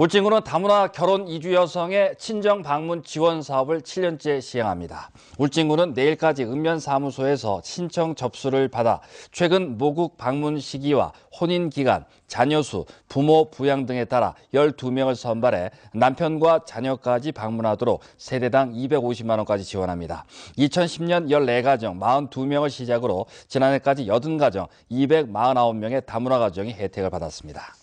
울진군은 다문화 결혼 이주 여성의 친정 방문 지원 사업을 7년째 시행합니다. 울진군은 내일까지 읍면 사무소에서 신청 접수를 받아 최근 모국 방문 시기와 혼인 기간, 자녀 수, 부모 부양 등에 따라 12명을 선발해 남편과 자녀까지 방문하도록 세대당 250만 원까지 지원합니다. 2010년 14가정 42명을 시작으로 지난해까지 80가정 249명의 다문화 가정이 혜택을 받았습니다.